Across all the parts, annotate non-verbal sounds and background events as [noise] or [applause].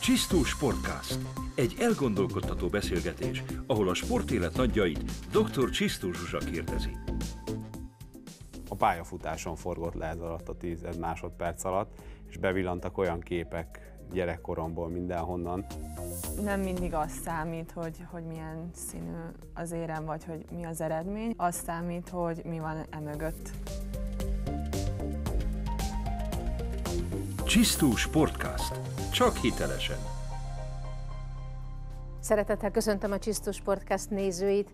Csisztó Sportcast. Egy elgondolkodtató beszélgetés, ahol a sportélet nagyjait dr. Csisztó Zsuzsa kérdezi. A pályafutáson forgott le ez alatt a 10 másodperc alatt, és bevillantak olyan képek gyerekkoromból mindenhonnan. Nem mindig az számít, hogy, hogy milyen színű az érem, vagy hogy mi az eredmény. Az számít, hogy mi van emögött. Csisztú Sportcast. Csak hitelesen. Szeretettel köszöntöm a Csisztú Sportcast nézőit.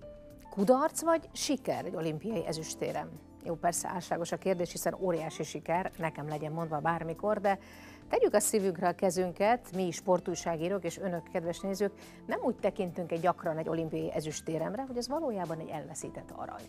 Kudarc vagy siker egy olimpiai ezüstérem? Jó, persze álságos a kérdés, hiszen óriási siker, nekem legyen mondva bármikor, de tegyük a szívünkre a kezünket, mi sportújságírók és önök, kedves nézők, nem úgy tekintünk egy gyakran egy olimpiai ezüstéremre, hogy ez valójában egy elveszített arany.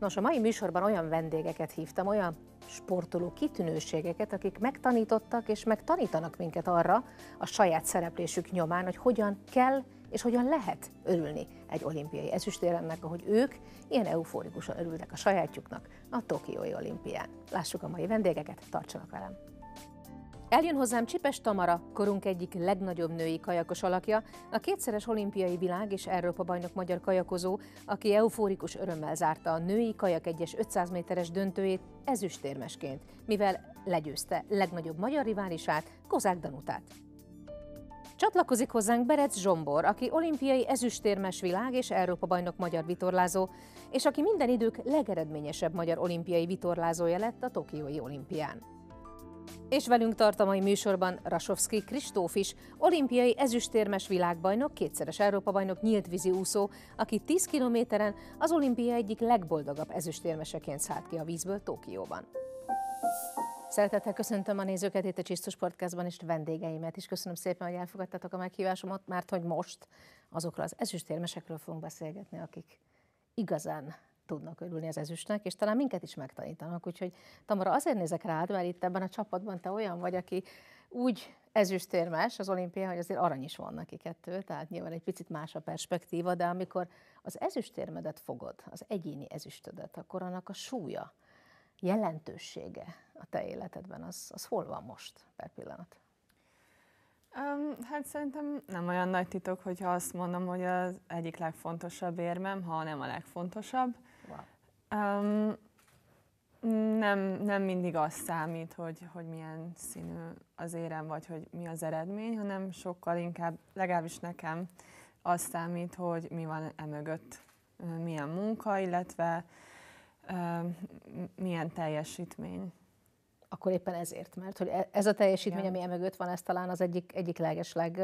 Nos, a mai műsorban olyan vendégeket hívtam, olyan sportoló kitűnőségeket, akik megtanítottak és megtanítanak minket arra a saját szereplésük nyomán, hogy hogyan kell és hogyan lehet örülni egy olimpiai ezüstéremnek, ahogy ők ilyen eufórikusan örültek a sajátjuknak a Tokiói olimpián. Lássuk a mai vendégeket, tartsanak velem! Eljön hozzám Csipes Tamara, korunk egyik legnagyobb női kajakos alakja, a kétszeres olimpiai világ és Európa-bajnok magyar kajakozó, aki eufórikus örömmel zárta a női kajak egyes 500 méteres döntőjét ezüstérmesként, mivel legyőzte legnagyobb magyar riválisát, Kozák Danutát. Csatlakozik hozzánk Berec Zsombor, aki olimpiai ezüstérmes világ és Európa-bajnok magyar vitorlázó, és aki minden idők legeredményesebb magyar olimpiai vitorlázója lett a Tokiói olimpián. És velünk tart a mai műsorban Rasovszki Kristóf is, olimpiai ezüstérmes világbajnok, kétszeres Európa-bajnok nyílt vízi úszó, aki 10 kilométeren az olimpia egyik legboldogabb ezüstérmeseként szállt ki a vízből Tokióban. Szeretettel köszöntöm a nézőket itt a Csisztus Podcastban, és vendégeimet is. Köszönöm szépen, hogy elfogadtatok a meghívásomat, mert hogy most azokról az ezüstérmesekről fogunk beszélgetni, akik igazán tudnak örülni az ezüstnek, és talán minket is megtanítanak. Úgyhogy Tamara, azért nézek rád, mert itt ebben a csapatban te olyan vagy, aki úgy ezüstérmes az olimpia, hogy azért arany is van neki kettő, tehát nyilván egy picit más a perspektíva, de amikor az ezüstérmedet fogod, az egyéni ezüstödet, akkor annak a súlya, jelentősége a te életedben, az, az hol van most per pillanat? Um, hát szerintem nem olyan nagy titok, hogyha azt mondom, hogy az egyik legfontosabb érmem, ha nem a legfontosabb. Um, nem, nem mindig az számít, hogy, hogy milyen színű az érem, vagy hogy mi az eredmény, hanem sokkal inkább, legalábbis nekem, az számít, hogy mi van emögött, milyen munka, illetve uh, milyen teljesítmény. Akkor éppen ezért, mert hogy e, ez a teljesítmény, Igen. ami emögött van, ez talán az egyik, egyik legesleg,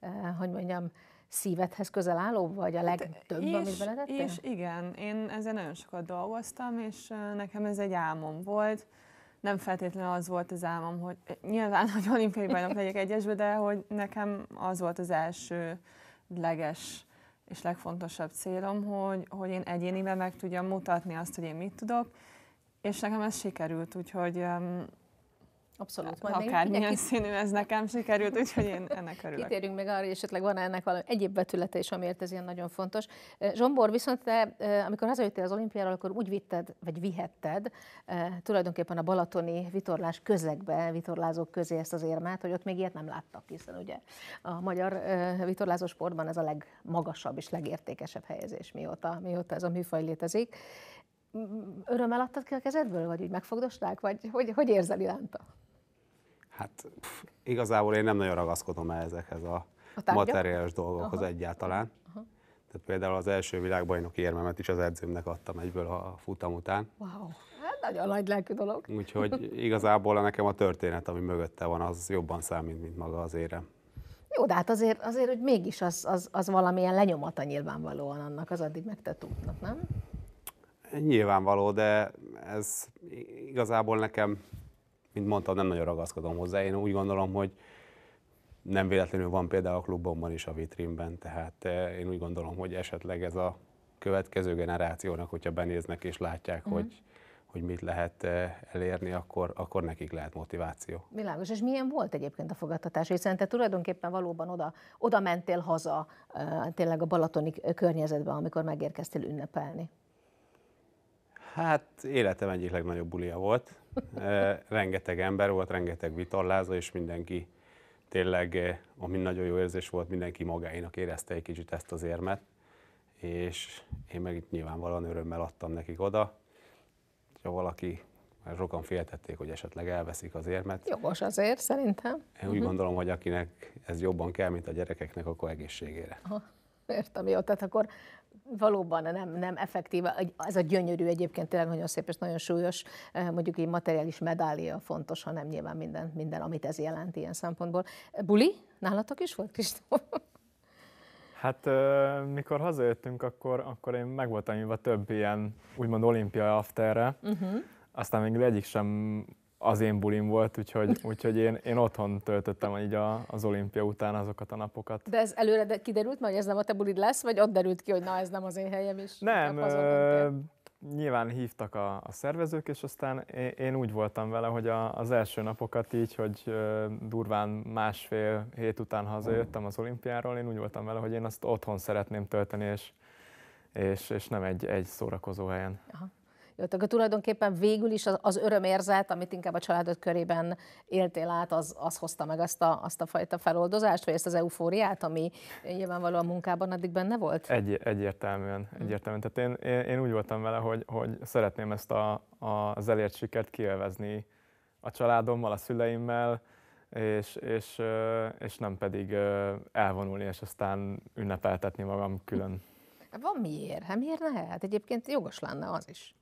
eh, hogy mondjam, szívedhez közel álló, vagy a hát legtöbb, hát, amit beletettél? És igen, én ezen nagyon sokat dolgoztam, és nekem ez egy álmom volt. Nem feltétlenül az volt az álmom, hogy [laughs] nyilván, hogy olimpiai bajnok legyek [laughs] egyesbe, de hogy nekem az volt az első leges és legfontosabb célom, hogy, hogy én egyéniben meg tudjam mutatni azt, hogy én mit tudok, és nekem ez sikerült, úgyhogy Abszolút. Majd Akármilyen mindenki... színű ez nekem sikerült, úgyhogy én ennek örülök. Kitérjünk meg arra, hogy esetleg van ennek valami egyéb betülete is, amiért ez ilyen nagyon fontos. Eh, Zsombor, viszont te, eh, amikor hazajöttél az olimpiáról, akkor úgy vitted, vagy vihetted eh, tulajdonképpen a balatoni vitorlás közegbe, vitorlázók közé ezt az érmát, hogy ott még ilyet nem láttak, hiszen ugye a magyar vitorlázó sportban ez a legmagasabb és legértékesebb helyezés, mióta, mióta ez a műfaj létezik. Mm, örömmel adtad ki a kezedből, vagy úgy megfogdosták, vagy hogy, hogy érzel iránta? Hát pff, igazából én nem nagyon ragaszkodom el ezekhez a, a materiális dolgokhoz Aha. egyáltalán. Aha. Tehát például az első világbajnoki érmemet is az edzőmnek adtam egyből a futam után. Wow, hát nagyon nagy lelkű dolog. Úgyhogy igazából nekem a történet, ami mögötte van, az jobban számít, mint maga az érem. Jó, de hát azért, azért hogy mégis az, az, az valamilyen lenyomata nyilvánvalóan annak az addig megtett útnak, nem? Nyilvánvaló, de ez igazából nekem mint mondtam, nem nagyon ragaszkodom hozzá. Én úgy gondolom, hogy nem véletlenül van például a klubomban is a vitrínben, tehát eh, én úgy gondolom, hogy esetleg ez a következő generációnak, hogyha benéznek és látják, uh-huh. hogy hogy mit lehet eh, elérni, akkor, akkor nekik lehet motiváció. Világos, és milyen volt egyébként a fogadtatás, hiszen te tulajdonképpen valóban oda, oda mentél haza, eh, tényleg a balatoni környezetbe, amikor megérkeztél ünnepelni. Hát életem egyik legnagyobb bulia volt. Rengeteg ember volt, rengeteg vitorláza, és mindenki tényleg, ami nagyon jó érzés volt, mindenki magáinak érezte egy kicsit ezt az érmet, és én meg itt nyilvánvalóan örömmel adtam nekik oda. Ha valaki, mert sokan féltették, hogy esetleg elveszik az érmet. Jogos azért, szerintem. Én úgy uh-huh. gondolom, hogy akinek ez jobban kell, mint a gyerekeknek, akkor egészségére. Aha. Értem, jó, tehát akkor valóban nem, nem effektíve. Ez a gyönyörű egyébként tényleg nagyon szép és nagyon súlyos, eh, mondjuk így materiális medália fontos, hanem nyilván minden, minden amit ez jelent ilyen szempontból. Buli, nálatok is volt Kristóf? Hát mikor hazajöttünk, akkor, akkor én meg voltam több ilyen úgymond olimpia afterre, uh-huh. aztán még egyik sem az én bulim volt, úgyhogy, úgyhogy én, én otthon töltöttem így a, az olimpia után azokat a napokat. De ez előre de kiderült már, hogy ez nem a te bulid lesz, vagy ott derült ki, hogy na ez nem az én helyem is? Nem, ö, nyilván hívtak a, a szervezők, és aztán én, én úgy voltam vele, hogy a, az első napokat így, hogy ö, durván másfél hét után hazajöttem az olimpiáról, én úgy voltam vele, hogy én azt otthon szeretném tölteni, és, és, és nem egy, egy szórakozó helyen. Aha jött. Akkor tulajdonképpen végül is az, az örömérzet, amit inkább a családod körében éltél át, az, az hozta meg azt a, azt a fajta feloldozást, vagy ezt az eufóriát, ami nyilvánvalóan a munkában addig benne volt? Egy, egyértelműen, hm. egyértelműen. Tehát én, én, én úgy voltam vele, hogy, hogy szeretném ezt a, a, az elért sikert kielvezni a családommal, a szüleimmel, és, és, és nem pedig elvonulni, és aztán ünnepeltetni magam külön. Van miért? Hát miért ne? Hát egyébként jogos lenne az is.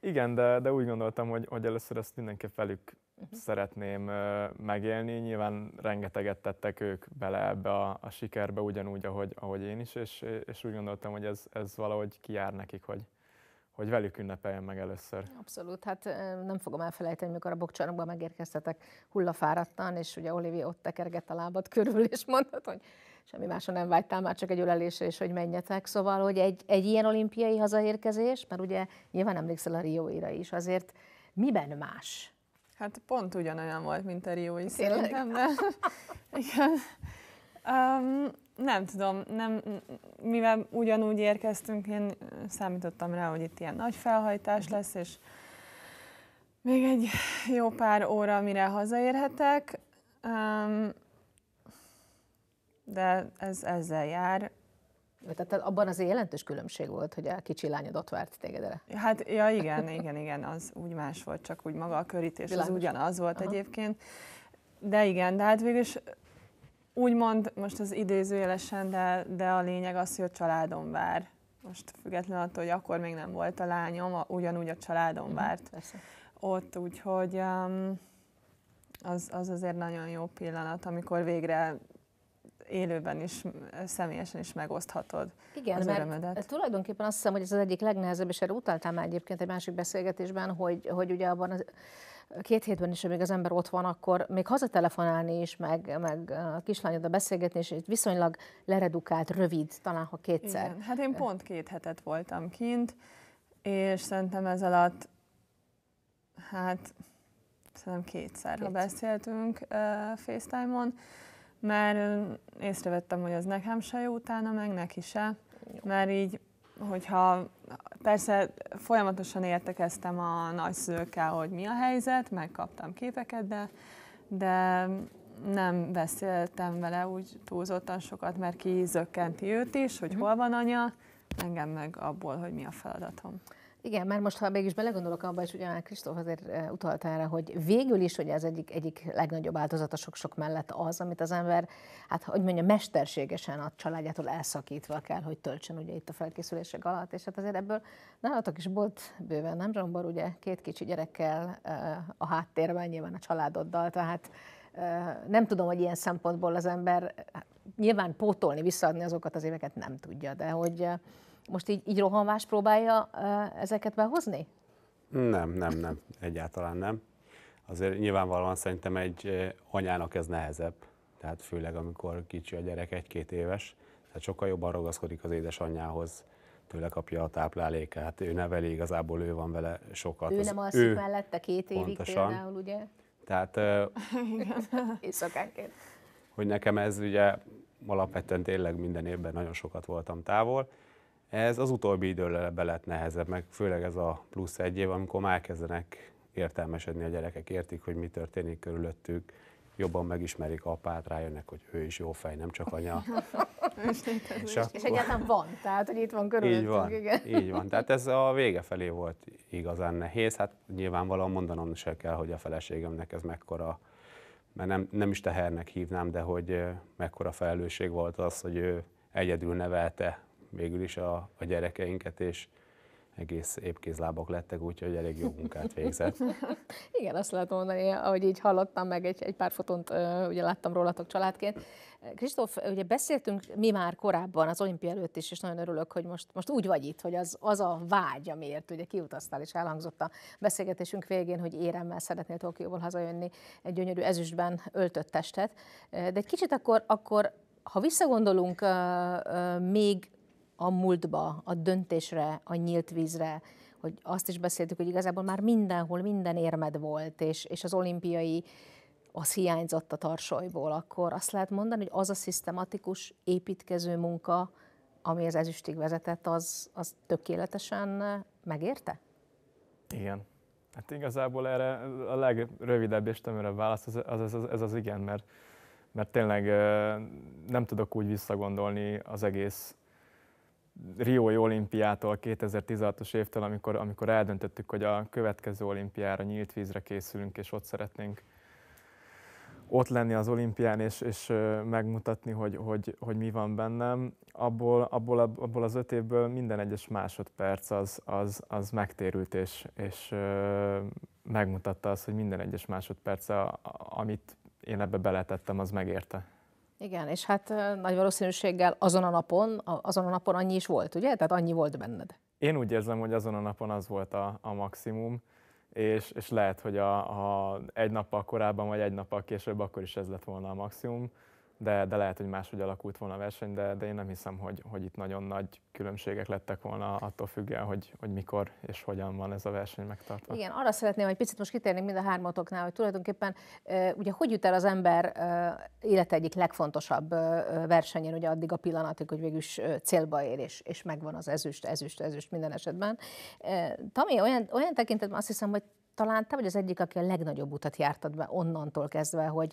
Igen, de, de úgy gondoltam, hogy, hogy először ezt mindenképp velük uh-huh. szeretném uh, megélni. Nyilván rengeteget tettek ők bele ebbe a, a sikerbe, ugyanúgy, ahogy, ahogy én is, és, és úgy gondoltam, hogy ez, ez valahogy kijár nekik, hogy, hogy velük ünnepeljen meg először. Abszolút, hát nem fogom elfelejteni, mikor a bokcsarnokban megérkeztetek hullafáradtan, és ugye Olivia ott tekergett a lábad körül, és mondtad, hogy semmi másra nem vágytál, már csak egy ölelésre és hogy menjetek. Szóval, hogy egy, egy ilyen olimpiai hazaérkezés, mert ugye nyilván emlékszel a Rióira is, azért miben más? Hát pont ugyanolyan volt, mint a Riói szerintem, de [laughs] igen. Um, nem tudom, nem, mivel ugyanúgy érkeztünk, én számítottam rá, hogy itt ilyen nagy felhajtás mhm. lesz, és még egy jó pár óra, mire hazaérhetek. Um, de ez ezzel jár. Tehát abban azért jelentős különbség volt, hogy a kicsi lányod ott várt téged el. Hát, ja igen, igen, igen, az úgy más volt, csak úgy maga a körítés Bilányos. az ugyanaz volt Aha. egyébként. De igen, de hát végül is úgymond most az idézőjelesen, de, de a lényeg az, hogy a családom vár. Most függetlenül attól, hogy akkor még nem volt a lányom, a, ugyanúgy a családom mhm, várt Persze. ott, úgyhogy um, az, az azért nagyon jó pillanat, amikor végre élőben is, személyesen is megoszthatod Igen, az mert örömödet. tulajdonképpen azt hiszem, hogy ez az egyik legnehezebb, és erre utaltál már egyébként egy másik beszélgetésben, hogy, hogy ugye abban az, két hétben is, amíg az ember ott van, akkor még hazatelefonálni is, meg, meg a kislányoddal beszélgetni, és egy viszonylag leredukált, rövid, talán ha kétszer. Igen. Hát én pont két hetet voltam kint, és szerintem ez alatt, hát szerintem kétszer, kétszer. ha beszéltünk uh, FaceTime-on, mert észrevettem, hogy az nekem se jó utána, meg neki se, mert így, hogyha persze folyamatosan értekeztem a nagyszülőkkel, hogy mi a helyzet, megkaptam képeket, de, de nem beszéltem vele úgy túlzottan sokat, mert kizökkenti őt is, hogy mhm. hol van anya, engem meg abból, hogy mi a feladatom. Igen, mert most, ha mégis belegondolok abba, és ugye már Kristóf azért eh, utalt erre, hogy végül is hogy ez egyik, egyik legnagyobb áldozata sok-sok mellett az, amit az ember, hát hogy mondja, mesterségesen a családjától elszakítva kell, hogy töltsön ugye itt a felkészülések alatt, és hát azért ebből nálatok is volt bőven, nem rombor, ugye két kicsi gyerekkel eh, a háttérben, nyilván a családoddal, tehát eh, nem tudom, hogy ilyen szempontból az ember nyilván pótolni, visszaadni azokat az éveket nem tudja, de hogy most így, így rohanvás próbálja ezeket behozni? Nem, nem, nem, egyáltalán nem. Azért nyilvánvalóan szerintem egy anyának ez nehezebb, tehát főleg amikor kicsi a gyerek, egy-két éves, tehát sokkal jobban ragaszkodik az édesanyjához, tőle kapja a táplálékát, hát ő neveli, igazából ő van vele sokat. Ő nem alszik ő... mellette két évig pontosan. például, ugye? Tehát... [laughs] Igen. Hogy nekem ez ugye alapvetően tényleg minden évben nagyon sokat voltam távol, ez az utóbbi időre lett nehezebb, meg főleg ez a plusz egy év, amikor már kezdenek értelmesedni a gyerekek, értik, hogy mi történik körülöttük, jobban megismerik apát, rájönnek, hogy ő is jó fej, nem csak anya. [laughs] és, és egyáltalán van, tehát hogy itt van körülöttünk. Így van, igen. így van. Tehát ez a vége felé volt igazán nehéz. Hát nyilvánvalóan mondanom se kell, hogy a feleségemnek ez mekkora, mert nem, nem is tehernek hívnám, de hogy eh, mekkora felelősség volt az, hogy ő egyedül nevelte végül is a, a gyerekeinket, és egész épkézlábak lettek, úgyhogy elég jó munkát végzett. [laughs] Igen, azt lehet mondani, ahogy így hallottam, meg egy, egy pár fotont ugye láttam rólatok családként. Kristóf, ugye beszéltünk mi már korábban az olimpia előtt is, és nagyon örülök, hogy most, most úgy vagy itt, hogy az, az a vágy, amiért ugye kiutaztál, és elhangzott a beszélgetésünk végén, hogy éremmel szeretnél Tokióból hazajönni egy gyönyörű ezüstben öltött testet. De egy kicsit akkor, akkor ha visszagondolunk, még a múltba, a döntésre, a nyílt vízre, hogy azt is beszéltük, hogy igazából már mindenhol minden érmed volt, és, és az olimpiai az hiányzott a tarsolyból, akkor azt lehet mondani, hogy az a szisztematikus építkező munka, ami az ezüstig vezetett, az, az tökéletesen megérte? Igen. Hát igazából erre a legrövidebb és tömörebb válasz az az, az, az, az igen, mert, mert tényleg nem tudok úgy visszagondolni az egész Riói olimpiától 2016-os évtől, amikor, amikor eldöntöttük, hogy a következő olimpiára nyílt vízre készülünk, és ott szeretnénk ott lenni az olimpián, és, és megmutatni, hogy, hogy, hogy mi van bennem, abból, abból, abból az öt évből minden egyes másodperc az, az, az megtérült, és, és megmutatta azt, hogy minden egyes másodperc, amit én ebbe beletettem, az megérte. Igen, és hát nagy valószínűséggel azon a napon, azon a napon annyi is volt, ugye? Tehát annyi volt benned. Én úgy érzem, hogy azon a napon az volt a, a maximum, és, és lehet, hogy a, a egy nappal korábban, vagy egy nappal később, akkor is ez lett volna a maximum de, de lehet, hogy máshogy alakult volna a verseny, de, de én nem hiszem, hogy, hogy itt nagyon nagy különbségek lettek volna attól függően, hogy, hogy mikor és hogyan van ez a verseny megtartva. Igen, arra szeretném, hogy picit most kitérnék mind a hármatoknál, hogy tulajdonképpen ugye hogy jut el az ember élete egyik legfontosabb versenyen, ugye addig a pillanatig, hogy végül is célba ér, és, és megvan az ezüst, ezüst, ezüst minden esetben. Tami, olyan, olyan tekintetben azt hiszem, hogy talán te vagy az egyik, aki a legnagyobb utat jártad be onnantól kezdve, hogy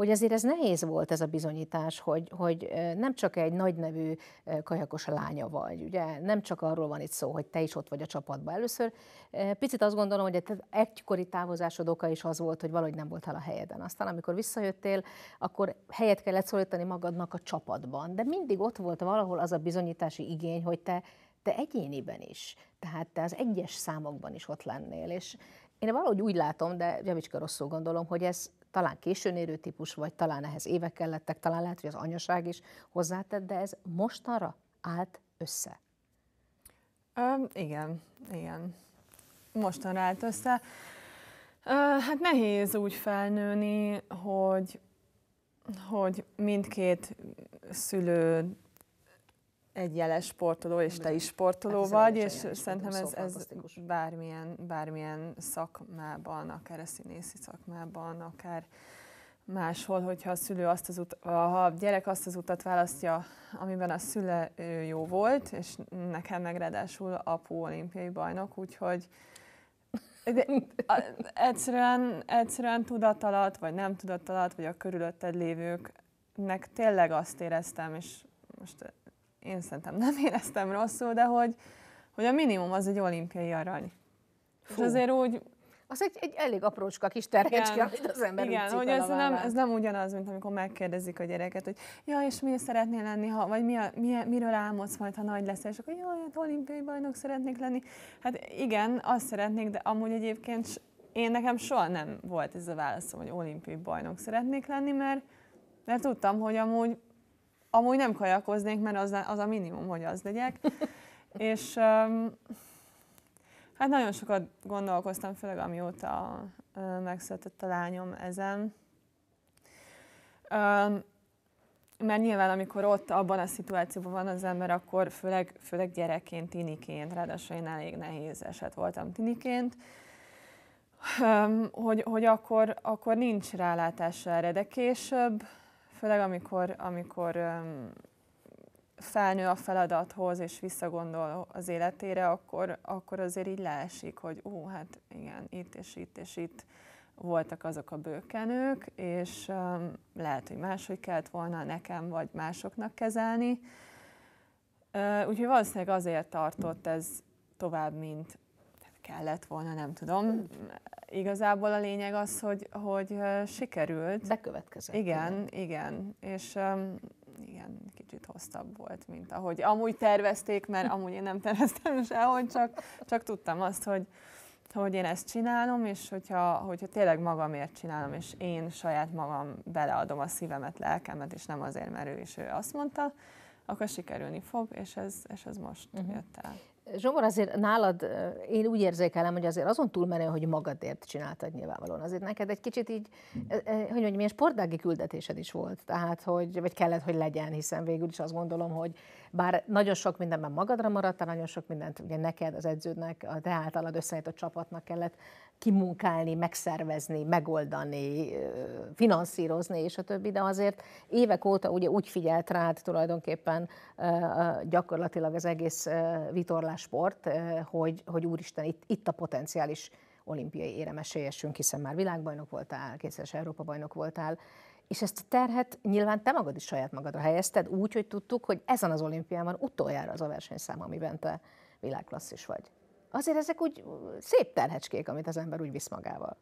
hogy azért ez nehéz volt ez a bizonyítás, hogy, hogy nem csak egy nagy nevű kajakos lánya vagy, ugye nem csak arról van itt szó, hogy te is ott vagy a csapatban először. Picit azt gondolom, hogy egykori távozásod oka is az volt, hogy valahogy nem voltál a helyeden. Aztán amikor visszajöttél, akkor helyet kellett szólítani magadnak a csapatban, de mindig ott volt valahol az a bizonyítási igény, hogy te te egyéniben is, tehát te az egyes számokban is ott lennél, és én valahogy úgy látom, de Javicska rosszul gondolom, hogy ez, talán későn érő típus vagy, talán ehhez évek kellettek, talán lehet, hogy az anyaság is hozzátett, de ez mostanra állt össze. Um, igen, igen. Mostanra állt össze. Uh, hát nehéz úgy felnőni, hogy, hogy mindkét szülő egy jeles sportoló, és te is hát sportoló hát vagy, és szerintem ez, ez bármilyen, bármilyen szakmában, akár a színészi szakmában, akár máshol, hogyha a szülő azt az ut- ha a gyerek azt az utat választja, amiben a szüle jó volt, és nekem meg ráadásul apu olimpiai bajnok, úgyhogy de, egyszerűen, egyszerűen tudatalat, vagy nem tudatalat, vagy a körülötted lévőknek tényleg azt éreztem, és most én szerintem nem [laughs] éreztem rosszul, de hogy, hogy a minimum az egy olimpiai arany. Fú. És azért úgy... Az egy, egy elég aprócska kis terhecske, amit az ember Igen, hogy ez nem, ez nem ugyanaz, mint amikor megkérdezik a gyereket, hogy ja, és mi szeretnél lenni, ha, vagy mi, a, mi, miről álmodsz majd, ha nagy leszel, és akkor jó, hát olimpiai bajnok szeretnék lenni. Hát igen, azt szeretnék, de amúgy egyébként én nekem soha nem volt ez a válaszom, hogy olimpiai bajnok szeretnék lenni, mert, mert tudtam, hogy amúgy amúgy nem kajakoznék, mert az, az a minimum, hogy az legyek. [laughs] és um, hát nagyon sokat gondolkoztam, főleg amióta uh, megszületett a lányom ezen. Um, mert nyilván, amikor ott abban a szituációban van az ember, akkor főleg, főleg gyerekként, tiniként, ráadásul én elég nehéz eset voltam tiniként, hogy, hogy akkor, akkor nincs rálátás erre, de később Főleg amikor, amikor felnő a feladathoz, és visszagondol az életére, akkor, akkor azért így leesik, hogy ó, hát igen, itt és itt és itt voltak azok a bőkenők, és um, lehet, hogy máshogy kellett volna nekem vagy másoknak kezelni. Uh, úgyhogy valószínűleg azért tartott ez tovább, mint kellett volna, nem tudom igazából a lényeg az, hogy, hogy sikerült. Bekövetkezett. Igen, ennek. igen. És um, igen, kicsit hosszabb volt, mint ahogy amúgy tervezték, mert amúgy én nem terveztem [laughs] sehogy, csak, csak tudtam azt, hogy, hogy én ezt csinálom, és hogyha, hogyha tényleg magamért csinálom, és én saját magam beleadom a szívemet, lelkemet, és nem azért, mert ő is ő azt mondta, akkor sikerülni fog, és ez, és ez most uh-huh. jött el. Zsombor, azért nálad, én úgy érzékelem, hogy azért azon túlmenő, hogy magadért csináltad nyilvánvalóan. Azért neked egy kicsit így, hogy mondjam, milyen sportági küldetésed is volt, tehát, hogy, vagy kellett, hogy legyen, hiszen végül is azt gondolom, hogy bár nagyon sok mindenben magadra maradtál, nagyon sok mindent ugye neked, az edződnek, a te általad összeállított csapatnak kellett kimunkálni, megszervezni, megoldani, finanszírozni, és a többi, de azért évek óta ugye úgy figyelt rád tulajdonképpen gyakorlatilag az egész vitorlásport, hogy, hogy úristen, itt, itt a potenciális olimpiai éremesélyesünk, hiszen már világbajnok voltál, kétszeres Európa bajnok voltál, és ezt a terhet nyilván te magad is saját magadra helyezted, úgy, hogy tudtuk, hogy ezen az olimpián van utoljára az a versenyszám, amiben te világklasszis vagy azért ezek úgy szép terhecskék, amit az ember úgy visz magával.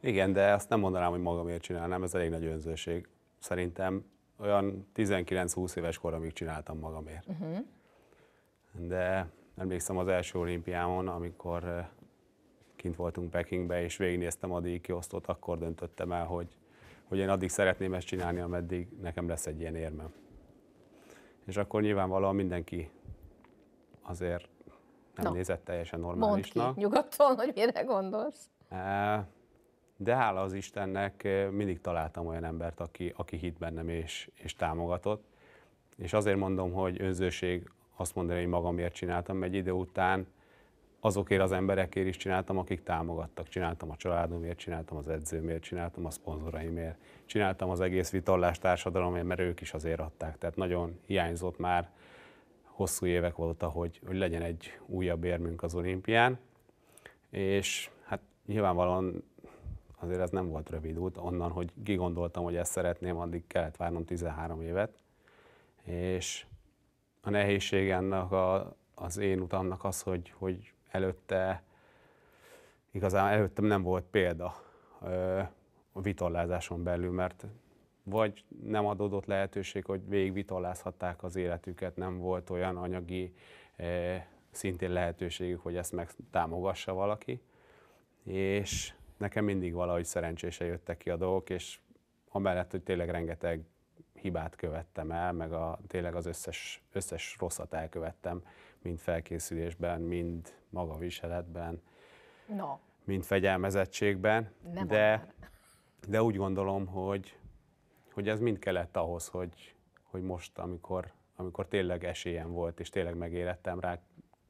Igen, de azt nem mondanám, hogy magamért csinálnám, ez elég nagy önzőség. Szerintem olyan 19-20 éves amíg csináltam magamért. Uh-huh. De emlékszem az első olimpiámon, amikor kint voltunk Pekingbe, és végignéztem a díjkiosztót, akkor döntöttem el, hogy, hogy én addig szeretném ezt csinálni, ameddig nekem lesz egy ilyen érmem. És akkor nyilvánvalóan mindenki azért nem no. nézett teljesen normálisnak. Mondd ki nyugodtan, hogy mire gondolsz. De hála az Istennek mindig találtam olyan embert, aki, aki hit bennem és, és támogatott. És azért mondom, hogy önzőség azt mondani, hogy magamért csináltam, mert egy idő után azokért az emberekért is csináltam, akik támogattak. Csináltam a családomért, csináltam az edzőmért, csináltam a szponzoraimért, csináltam az egész vitallás társadalomért, mert ők is azért adták. Tehát nagyon hiányzott már hosszú évek óta, hogy, hogy legyen egy újabb érmünk az olimpián, és hát nyilvánvalóan azért ez nem volt rövid út, onnan, hogy kigondoltam, hogy ezt szeretném, addig kellett várnom 13 évet, és a nehézség ennek a, az én utamnak az, hogy, hogy előtte, igazán előttem nem volt példa a vitorlázáson belül, mert vagy nem adódott lehetőség, hogy végigvitalázhatták az életüket, nem volt olyan anyagi eh, szintén lehetőségük, hogy ezt megtámogassa valaki. És nekem mindig valahogy szerencsése jöttek ki a dolgok, és amellett, hogy tényleg rengeteg hibát követtem el, meg a, tényleg az összes, összes rosszat elkövettem, mind felkészülésben, mind magaviseletben, no. mind fegyelmezettségben. Nem de, de úgy gondolom, hogy, hogy ez mind kellett ahhoz, hogy, hogy most, amikor, amikor tényleg esélyem volt, és tényleg megérettem rá,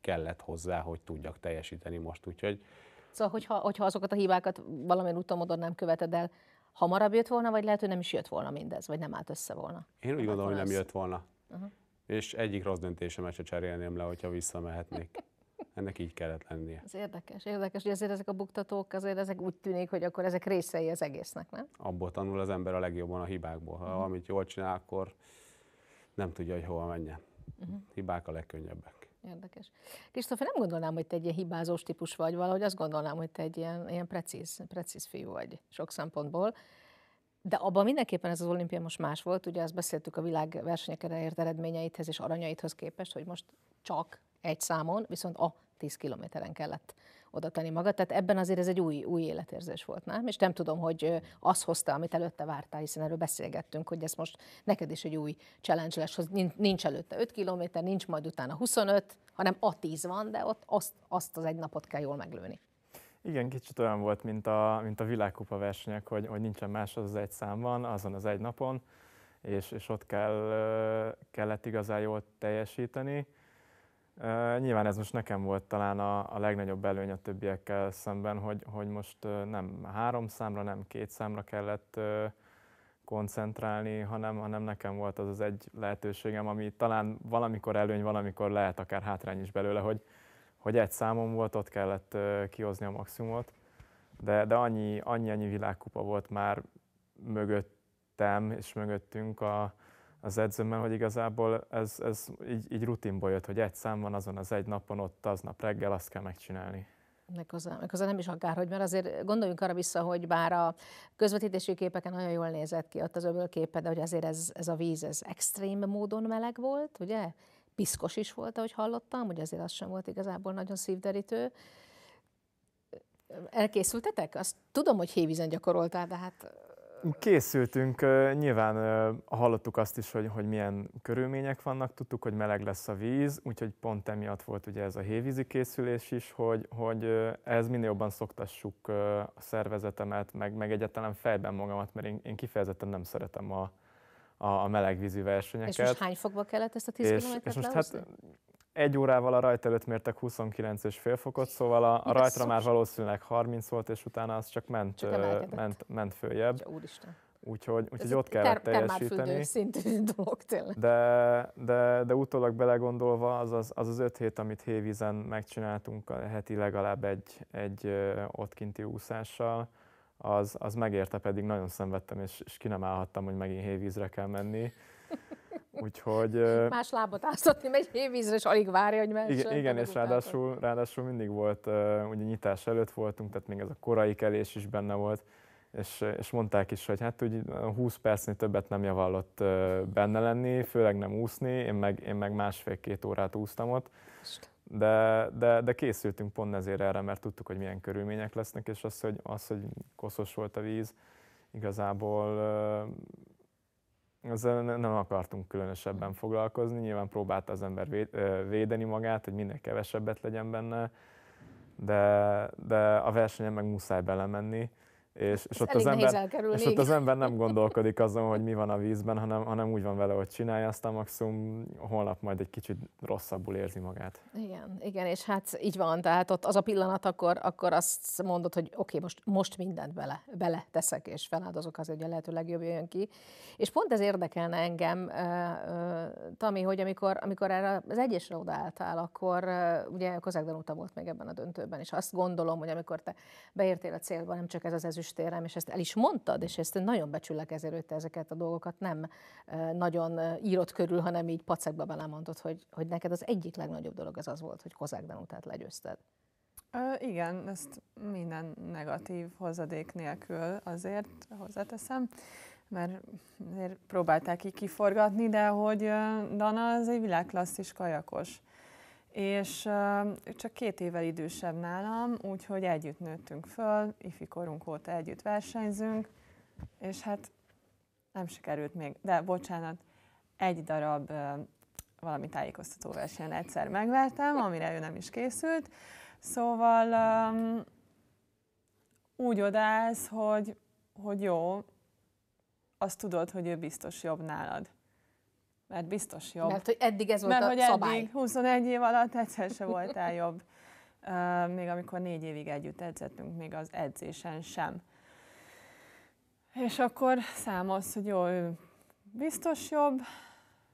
kellett hozzá, hogy tudjak teljesíteni most. Úgyhogy Szóval, hogyha, hogyha azokat a hibákat valamilyen úton, módon nem követed el, hamarabb jött volna, vagy lehet, hogy nem is jött volna mindez, vagy nem állt össze volna? Én úgy gondolom, hogy nem jött volna. Uh-huh. És egyik rossz döntésemet se cserélném le, hogyha visszamehetnék ennek így kellett lennie. Ez érdekes, érdekes, hogy azért ezek a buktatók, azért ezek úgy tűnik, hogy akkor ezek részei az egésznek, nem? Abból tanul az ember a legjobban a hibákból. Ha uh-huh. amit jól csinál, akkor nem tudja, hogy hova menjen. Uh-huh. Hibák a legkönnyebbek. Érdekes. Kristóf, nem gondolnám, hogy te egy ilyen hibázós típus vagy, valahogy azt gondolnám, hogy te egy ilyen, ilyen precíz, precíz fiú vagy sok szempontból. De abban mindenképpen ez az olimpia most más volt, ugye azt beszéltük a világ versenyekre elért eredményeidhez és aranyaithoz képest, hogy most csak egy számon, viszont a 10 kilométeren kellett oda tenni magad. Tehát ebben azért ez egy új, új életérzés volt, nem? És nem tudom, hogy az hozta, amit előtte vártál, hiszen erről beszélgettünk, hogy ez most neked is egy új challenge lesz, hogy nincs előtte 5 kilométer, nincs majd utána 25, hanem a 10 van, de ott azt, azt az egy napot kell jól meglőni. Igen, kicsit olyan volt, mint a, mint a világkupa versenyek, hogy, hogy nincsen más az, az egy van, azon az egy napon, és, és ott kell, kellett igazán jól teljesíteni. Nyilván ez most nekem volt talán a, a legnagyobb előny a többiekkel szemben, hogy, hogy most nem három számra, nem két számra kellett koncentrálni, hanem, hanem nekem volt az az egy lehetőségem, ami talán valamikor előny, valamikor lehet akár hátrány is belőle, hogy, hogy egy számom volt, ott kellett kihozni a maximumot, de, de annyi, annyi, annyi világkupa volt már mögöttem és mögöttünk a, az edzőmmel, hogy igazából ez, ez így, így rutinba jött, hogy egy szám van azon az egy napon, ott aznap reggel azt kell megcsinálni. Meghozzá, meghozzá nem is akárhogy, mert azért gondoljunk arra vissza, hogy bár a közvetítési képeken nagyon jól nézett ki ott az öböl képe, de hogy azért ez, ez a víz, ez extrém módon meleg volt, ugye? Piszkos is volt, ahogy hallottam, hogy azért az sem volt igazából nagyon szívderítő. Elkészültetek? Azt tudom, hogy hévízen gyakoroltál, de hát Készültünk, nyilván hallottuk azt is, hogy, hogy milyen körülmények vannak, tudtuk, hogy meleg lesz a víz, úgyhogy pont emiatt volt ugye ez a hévízi készülés is, hogy, hogy ez minél jobban szoktassuk a szervezetemet, meg, meg egyáltalán fejben magamat, mert én, én kifejezetten nem szeretem a, a, a melegvízi versenyeket. És most hány fokba kellett ezt a 10 és, és most hát egy órával a rajt előtt mértek 29,5 fokot, szóval a, a rajtra már valószínűleg 30 volt, és utána az csak ment, csak ment, ment följebb. Ja, úristen. Úgyhogy, úgyhogy ott kellett ter- teljesíteni. szintű [laughs] dolog tényleg. De, de, de utólag belegondolva az az, az, az öt hét, amit Hévízen megcsináltunk, a heti legalább egy, egy ott kinti úszással, az, az megérte, pedig nagyon szenvedtem, és, és ki nem állhattam, hogy megint hévízre kell menni. Úgyhogy... Más lábot áztatni, megy hévízre, és alig várja, hogy menjen. Igen, igen és ráadásul, ráadásul mindig volt, ugye nyitás előtt voltunk, tehát még ez a korai kelés is benne volt, és, és mondták is, hogy hát úgy 20 percnél többet nem javallott benne lenni, főleg nem úszni, én meg, én meg másfél-két órát úsztam ott. De, de, de készültünk pont ezért erre, mert tudtuk, hogy milyen körülmények lesznek, és az, hogy, az, hogy koszos volt a víz, igazából ezzel nem akartunk különösebben foglalkozni, nyilván próbálta az ember védeni magát, hogy minél kevesebbet legyen benne, de, de a versenyen meg muszáj belemenni, és, és, ott, az ember, és ott az ember nem gondolkodik azon, hogy mi van a vízben, hanem, hanem úgy van vele, hogy csinálja, a maximum holnap majd egy kicsit rosszabbul érzi magát. Igen, igen, és hát így van, tehát ott az a pillanat, akkor, akkor azt mondod, hogy oké, okay, most, most mindent bele, bele teszek, és feláldozok azért, hogy a lehető legjobb jöjjön ki. És pont ez érdekelne engem, Tami, hogy amikor, amikor erre az egyesre odaálltál, akkor ugye Kozák Danuta volt még ebben a döntőben, és azt gondolom, hogy amikor te beértél a célba, nem csak ez az ezüst köztérem, és ezt el is mondtad, és ezt nagyon becsüllek ezért ezeket a dolgokat, nem nagyon írott körül, hanem így pacekba belemondod, hogy, hogy neked az egyik legnagyobb dolog az az volt, hogy Kozák Danutát legyőzted. Ö, igen, ezt minden negatív hozadék nélkül azért hozzáteszem, mert azért próbálták így kiforgatni, de hogy Dana az egy világklasszis kajakos és csak két évvel idősebb nálam, úgyhogy együtt nőttünk föl, ifi korunk óta együtt versenyzünk, és hát nem sikerült még, de bocsánat, egy darab valami tájékoztató versenyen egyszer megvertem, amire ő nem is készült, szóval um, úgy odállsz, hogy, hogy jó, azt tudod, hogy ő biztos jobb nálad mert biztos jobb. Mert hogy eddig ez volt mert, a hogy szabály. eddig 21 év alatt egyszer se voltál jobb. Uh, még amikor négy évig együtt edzettünk, még az edzésen sem. És akkor számolsz, hogy jó, ő biztos jobb,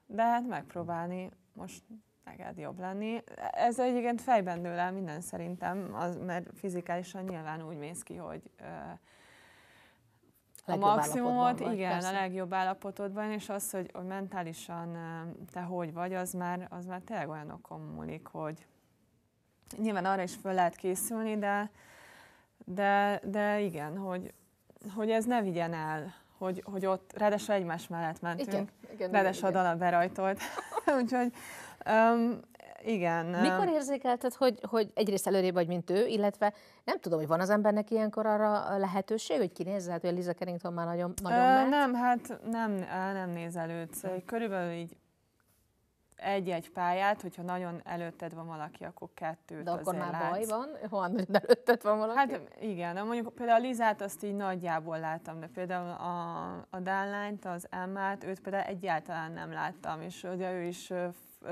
de hát megpróbálni most neked jobb lenni. Ez egyébként fejben dől el minden szerintem, az, mert fizikálisan nyilván úgy mész ki, hogy uh, a maximumot, igen, persze. a legjobb állapotodban, és az, hogy, hogy mentálisan te hogy vagy, az már, az már tényleg okom múlik, hogy nyilván arra is föl lehet készülni, de, de, de igen, hogy, hogy ez ne vigyen el, hogy, hogy ott ráadásul egymás mellett mentünk, igen, igen, ráadásul igen. a dala berajtolt, [laughs] úgyhogy um, igen. Mikor érzékelted, hogy, hogy egyrészt előrébb vagy, mint ő, illetve nem tudom, hogy van az embernek ilyenkor arra lehetőség, hogy kinézze, hát, hogy a Liza Carrington már nagyon, nagyon Ö, Nem, hát nem, nem néz előtt. Szóval körülbelül így egy-egy pályát, hogyha nagyon előtted van valaki, akkor kettőt De akkor már látsz. baj van, ha nagyon előtted van valaki? Hát igen, de mondjuk például a Lizát azt így nagyjából láttam, de például a, a lányt, az Emmát, őt például egyáltalán nem láttam, és ugye ő is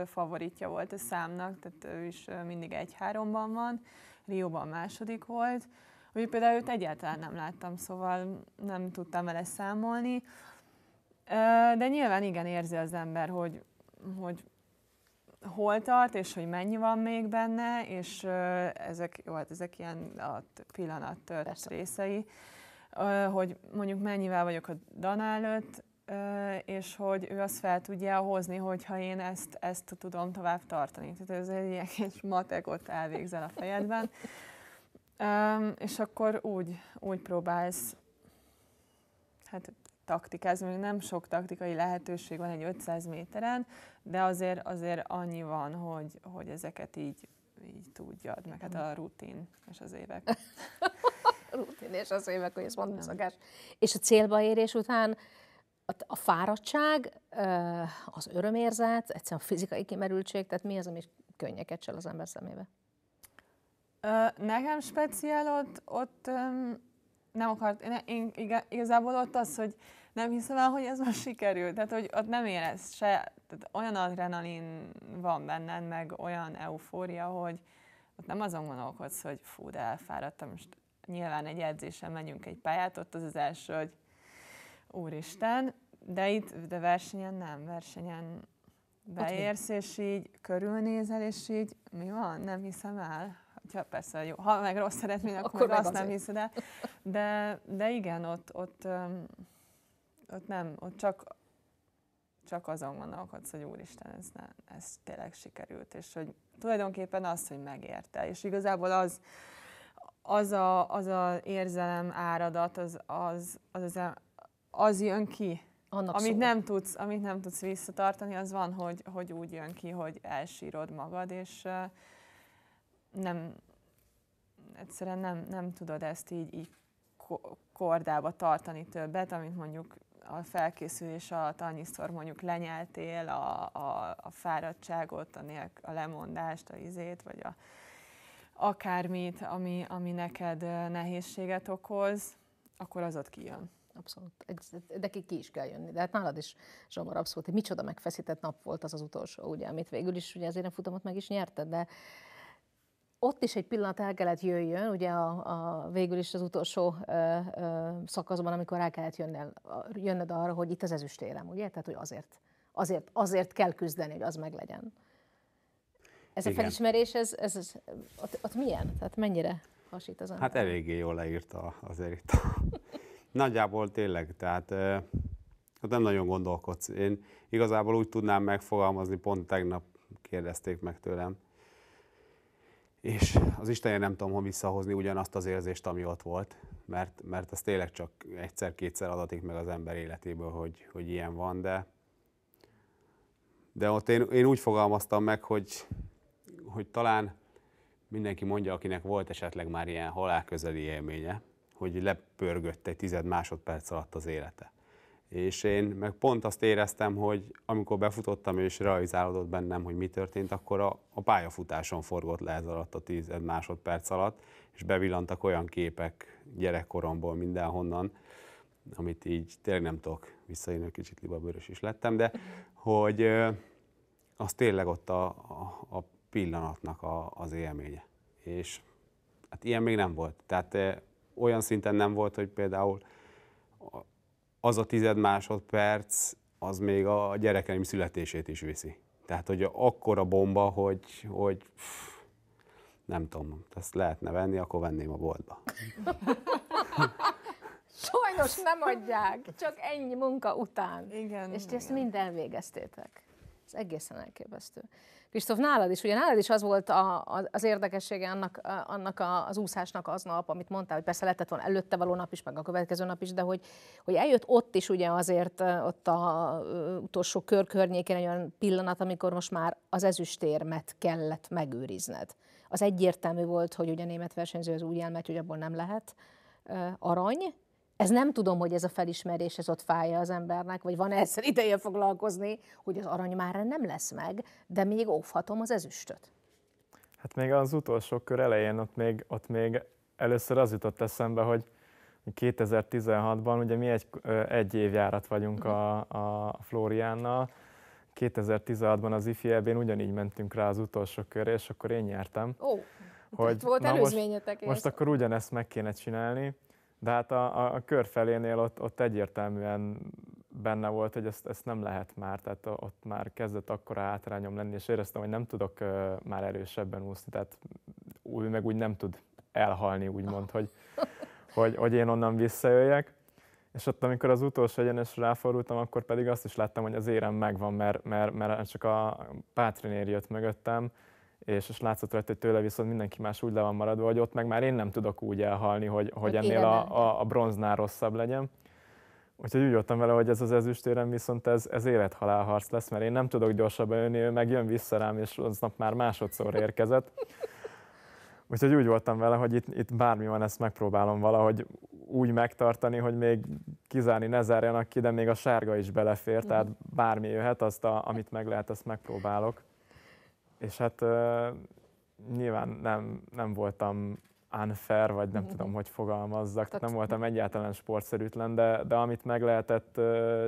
favoritja volt a számnak, tehát ő is mindig egy-háromban van, Rióban második volt. Úgyhogy például őt egyáltalán nem láttam, szóval nem tudtam vele számolni. De nyilván igen érzi az ember, hogy, hogy hol tart, és hogy mennyi van még benne, és ezek, jó, hát ezek ilyen a pillanat Persze. részei, hogy mondjuk mennyivel vagyok a Dan előtt, és hogy ő azt fel tudja hozni, hogyha én ezt, ezt tudom tovább tartani. Tehát ez egy ilyen kis matekot elvégzel a fejedben. És akkor úgy, úgy próbálsz hát taktikázni, nem sok taktikai lehetőség van egy 500 méteren, de azért, azért annyi van, hogy, hogy ezeket így, így tudjad, meg hát a rutin és az évek. [laughs] rutin és az évek, hogy ez mondom szokás. És a célba érés után a fáradtság, az örömérzet, egyszerűen a fizikai kimerültség, tehát mi az, ami könnyeket csel az ember szemébe? Nekem speciál ott, ott nem akart, én, én igazából ott az, hogy nem hiszem el, hogy ez most sikerült, tehát hogy ott nem érez se, tehát olyan adrenalin van benned, meg olyan eufória, hogy ott nem azon gondolkodsz, hogy fú, de elfáradtam, most nyilván egy edzésen megyünk egy pályát, ott az az első, hogy úristen, de itt, de versenyen nem, versenyen beérsz, és így körülnézel, és így mi van, nem hiszem el. Ja, persze jó, ha meg rossz szeretnél, akkor, akkor meg azt nem hiszed el. De, de igen, ott, ott, ott nem, ott csak, csak azon gondolkodsz, hogy úristen, ez, ne, ez tényleg sikerült, és hogy tulajdonképpen az, hogy megérte, és igazából az, az a, az a érzelem áradat, az, az, az, az az jön ki. Annak amit, szó. Szóval. nem tudsz, amit nem tudsz visszatartani, az van, hogy, hogy úgy jön ki, hogy elsírod magad, és nem, egyszerűen nem, nem tudod ezt így, így kordába tartani többet, amit mondjuk a felkészülés alatt annyiszor mondjuk lenyeltél a, a, a fáradtságot, a, nélk, a lemondást, a izét, vagy a, akármit, ami, ami neked nehézséget okoz, akkor az ott kijön. Abszolút. De ki, ki is kell jönni. De hát nálad is, Zsomor, abszolút hogy micsoda megfeszített nap volt az az utolsó, ugye, amit végül is ugye azért a futamot meg is nyerted, de ott is egy pillanat el kellett jöjjön, ugye a, a végül is az utolsó ö, ö, szakaszban, amikor el kellett jönned, jönned arra, hogy itt az ezüstérem, ugye? Tehát, hogy azért, azért, azért kell küzdeni, hogy az meglegyen. Ez Igen. a felismerés, ez, ez, ez ott, ott milyen? Tehát mennyire hasít az ember? Hát eléggé jól leírta azért itt a Nagyjából tényleg, tehát hát nem nagyon gondolkodsz. Én igazából úgy tudnám megfogalmazni, pont tegnap kérdezték meg tőlem, és az Istenért nem tudom, hogy visszahozni ugyanazt az érzést, ami ott volt, mert, mert ez tényleg csak egyszer-kétszer adatik meg az ember életéből, hogy, hogy ilyen van, de, de ott én, én úgy fogalmaztam meg, hogy, hogy talán mindenki mondja, akinek volt esetleg már ilyen halálközeli élménye, hogy lepörgött egy tized másodperc alatt az élete. És én meg pont azt éreztem, hogy amikor befutottam és realizálódott bennem, hogy mi történt, akkor a, a pályafutáson forgott le ez alatt a tized másodperc alatt, és bevillantak olyan képek gyerekkoromból mindenhonnan, amit így tényleg nem tudok visszajönni, kicsit libabőrös is lettem, de hogy az tényleg ott a, a, a pillanatnak a, az élménye. És hát ilyen még nem volt. Tehát olyan szinten nem volt, hogy például az a tized másodperc, az még a gyerekeim születését is viszi. Tehát, hogy akkora bomba, hogy, hogy pff, nem tudom, ezt lehetne venni, akkor venném a boltba. Sajnos nem adják, csak ennyi munka után. Igen. És ti ezt mind elvégeztétek. Ez egészen elképesztő. Kristóf, nálad is, ugye nálad is az volt a, a, az érdekessége annak, a, annak a, az úszásnak aznap, amit mondtál, hogy persze lehetett volna előtte való nap is, meg a következő nap is, de hogy, hogy eljött ott is ugye azért ott a utolsó kör környékén egy olyan pillanat, amikor most már az ezüstérmet kellett megőrizned. Az egyértelmű volt, hogy ugye a német versenyző az úgy elmegy, hogy abból nem lehet arany, ez nem tudom, hogy ez a felismerés, ez ott fáj az embernek, vagy van ezzel ideje foglalkozni, hogy az arany már nem lesz meg, de még óvhatom az ezüstöt. Hát még az utolsó kör elején ott még, ott még először az jutott eszembe, hogy 2016-ban ugye mi egy, egy évjárat vagyunk mhm. a, a Flóriánnal, 2016-ban az ifi ebén ugyanígy mentünk rá az utolsó körre, és akkor én nyertem. Ó, hogy volt na előzményetek. Most, most akkor ugyanezt meg kéne csinálni. De hát a, a kör felénél ott, ott egyértelműen benne volt, hogy ezt, ezt nem lehet már, tehát ott már kezdett akkora átrányom lenni, és éreztem, hogy nem tudok már erősebben úszni, tehát úgy meg úgy nem tud elhalni, úgymond, hogy, [laughs] hogy, hogy én onnan visszajöjjek. És ott, amikor az utolsó egyenesre ráfordultam, akkor pedig azt is láttam, hogy az érem megvan, mert, mert, mert csak a pátrinér jött mögöttem, és, és látszott rajta, hogy tőle viszont mindenki más úgy le van maradva, hogy ott meg már én nem tudok úgy elhalni, hogy, hogy ennél a, a, a bronznál rosszabb legyen. Úgyhogy úgy voltam vele, hogy ez az ezüstérem viszont ez, ez élethalálharc lesz, mert én nem tudok gyorsabban jönni, ő meg jön vissza rám, és aznap már másodszor érkezett. [laughs] Úgyhogy úgy voltam vele, hogy itt, itt bármi van, ezt megpróbálom valahogy úgy megtartani, hogy még kizárni ne zárjanak ki, de még a sárga is belefér, tehát mhm. bármi jöhet, azt, a, amit meg lehet, azt megpróbálok. És hát nyilván nem, nem voltam unfair, vagy nem tudom, hogy fogalmazzak, Tehát nem voltam egyáltalán sportszerűtlen, de, de amit meg lehetett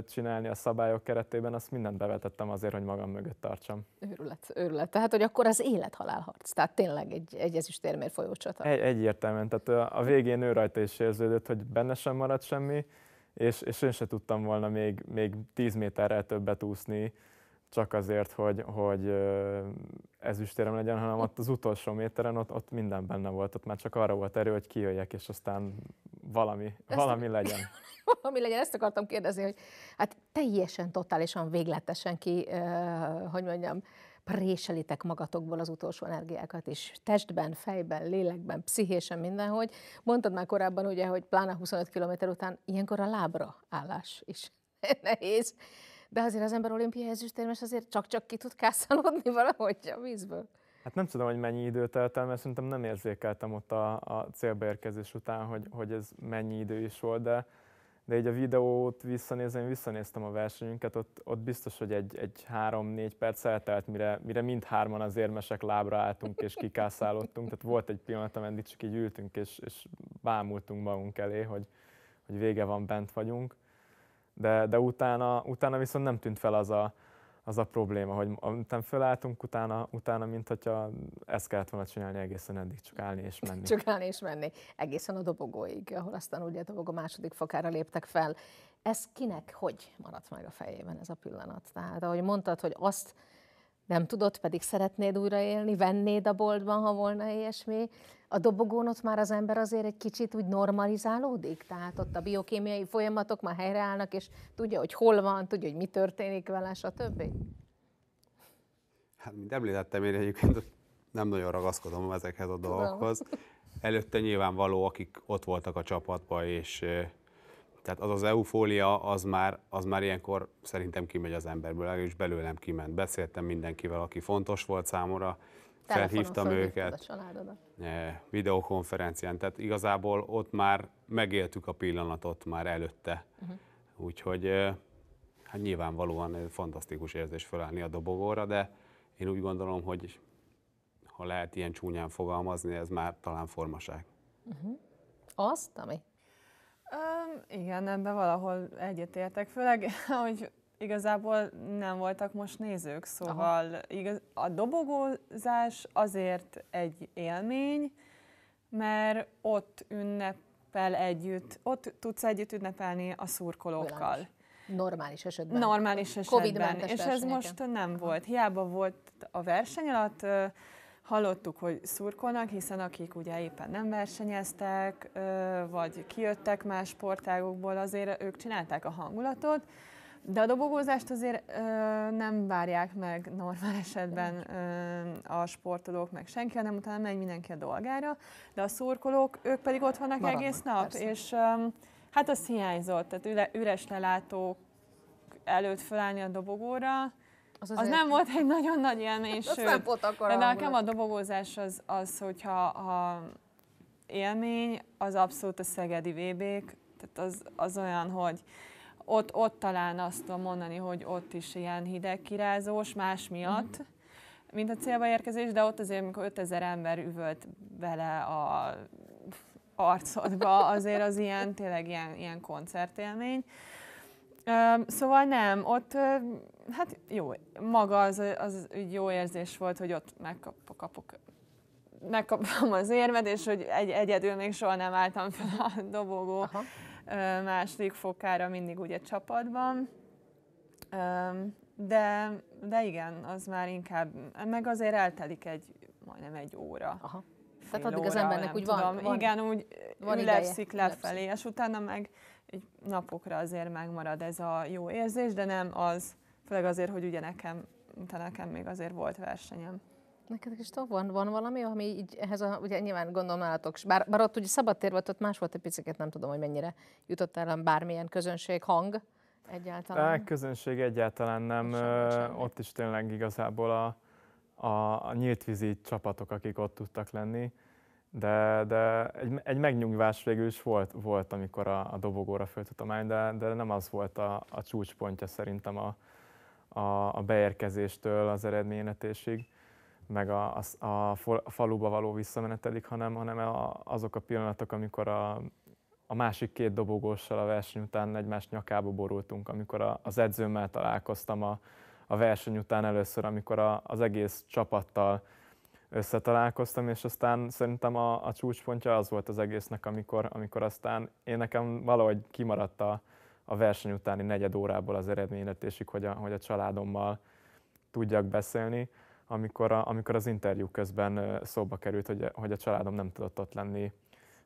csinálni a szabályok keretében, azt mindent bevetettem azért, hogy magam mögött tartsam. Őrület, őrület. Tehát, hogy akkor az élet-halál harc. Tehát tényleg egy, egy ezüstérmér folyó csata. Egy, egyértelműen. Tehát a végén ő rajta is érződött, hogy benne sem maradt semmi, és, és én se tudtam volna még, még 10 méterrel többet úszni, csak azért, hogy, hogy ezüstérem legyen, hanem ott az utolsó méteren ott, ott minden benne volt, ott már csak arra volt erő, hogy kijöjjek, és aztán valami, ezt, valami legyen. [laughs] valami legyen, ezt akartam kérdezni, hogy hát teljesen, totálisan, végletesen ki, hogy mondjam, préselitek magatokból az utolsó energiákat is, testben, fejben, lélekben, pszichésen, mindenhogy. Mondtad már korábban ugye, hogy pláne 25 km után ilyenkor a lábra állás is [laughs] nehéz de azért az ember olimpiai ezüstérmes azért csak-csak ki tud kászálódni valahogy a vízből. Hát nem tudom, hogy mennyi időt telt el, mert szerintem nem érzékeltem ott a, a célbeérkezés után, hogy, hogy ez mennyi idő is volt, de, de így a videót visszanézem, én visszanéztem a versenyünket, ott, ott biztos, hogy egy, egy három-négy perc eltelt, mire, mire mindhárman az érmesek lábra álltunk és kikászálódtunk, tehát volt egy pillanat, ameddig csak így ültünk és, és bámultunk magunk elé, hogy, hogy vége van, bent vagyunk de, de utána, utána viszont nem tűnt fel az a, az a probléma, hogy utána felálltunk, utána, utána mint hogyha ezt kellett volna csinálni egészen eddig, csak állni és menni. Csak állni és menni, egészen a dobogóig, ahol aztán ugye a dobogó második fokára léptek fel. Ez kinek hogy maradt meg a fejében ez a pillanat? Tehát ahogy mondtad, hogy azt nem tudod, pedig szeretnéd újraélni, vennéd a boltban, ha volna ilyesmi. A dobogón ott már az ember azért egy kicsit úgy normalizálódik, tehát ott a biokémiai folyamatok már helyreállnak, és tudja, hogy hol van, tudja, hogy mi történik vele, stb. Hát, mint említettem, én egyébként nem nagyon ragaszkodom ezekhez a dolgokhoz. Előtte nyilvánvaló, akik ott voltak a csapatban, és tehát az az eufólia, az már, az már ilyenkor szerintem kimegy az emberből, és belőlem kiment. Beszéltem mindenkivel, aki fontos volt számomra, felhívtam őket. A videokonferencián, tehát igazából ott már megéltük a pillanatot már előtte. Uh-huh. Úgyhogy hát nyilvánvalóan fantasztikus érzés felállni a dobogóra, de én úgy gondolom, hogy ha lehet ilyen csúnyán fogalmazni, ez már talán formaság. Uh-huh. Azt, ami Um, igen, ebben valahol egyetértek, főleg, [laughs] hogy igazából nem voltak most nézők, szóval igaz, a dobogózás azért egy élmény, mert ott ünnepel együtt, ott tudsz együtt ünnepelni a szurkolókkal. Normális esetben. Normális esetben. COVID-mentes És ez most nem volt. Hiába volt a verseny alatt, Hallottuk, hogy szurkolnak, hiszen akik ugye éppen nem versenyeztek, vagy kijöttek más sportágokból, azért ők csinálták a hangulatot, de a dobogózást azért nem várják meg normál esetben a sportolók, meg senki, hanem utána megy mindenki a dolgára, de a szurkolók, ők pedig ott vannak Maradnak, egész nap, persze. és hát az hiányzott, tehát üres lelátók előtt felállni a dobogóra, az, az nem volt egy nagyon nagy élmény, [laughs] sőt, nem volt akkor de nekem a dobogózás az, az hogyha a élmény, az abszolút a szegedi VB-k, tehát az, az olyan, hogy ott, ott talán azt tudom mondani, hogy ott is ilyen hidegkirázós, más miatt, uh-huh. mint a célba érkezés, de ott azért, amikor 5000 ember üvölt bele a arcodba, azért az ilyen, tényleg ilyen, ilyen koncertélmény. Szóval nem, ott hát jó, maga az, az úgy jó érzés volt, hogy ott megkapok, kapok, megkapom az érmet, és hogy egy, egyedül még soha nem álltam fel a dobogó Aha. második fokára, mindig ugye csapatban. De, de igen, az már inkább, meg azért eltelik egy, majdnem egy óra. Aha. Tehát addig óra, az embernek úgy van, van. Igen, úgy van lepszik lefelé, és utána meg egy napokra azért megmarad ez a jó érzés, de nem az, Főleg azért, hogy ugye nekem, te nekem még azért volt versenyem. Neked is van, van valami, ami így ehhez a, ugye nyilván gondolom nálatok, bár, bár ott ugye szabadtér volt, ott más volt egy picit, nem tudom, hogy mennyire jutott el bármilyen közönség hang egyáltalán. Á, közönség egyáltalán nem, semmi, ott is tényleg igazából a, a, a nyíltvízi csapatok, akik ott tudtak lenni, de, de egy, egy megnyugvás végül is volt, volt amikor a, a dobogóra föl állni, de, de nem az volt a, a csúcspontja szerintem a, a, a beérkezéstől az eredményenetésig, meg a, a, a faluba való visszamenetelik, hanem, hanem a, azok a pillanatok, amikor a, a másik két dobogóssal a verseny után egymás nyakába borultunk, amikor a, az edzőmmel találkoztam a, a verseny után először, amikor a, az egész csapattal összetalálkoztam, és aztán szerintem a, a csúcspontja az volt az egésznek, amikor, amikor aztán én nekem valahogy kimaradt a, a verseny utáni negyed órából az eredményletésig, hogy a, hogy a családommal tudjak beszélni. Amikor, a, amikor az interjú közben szóba került, hogy, hogy a családom nem tudott ott lenni,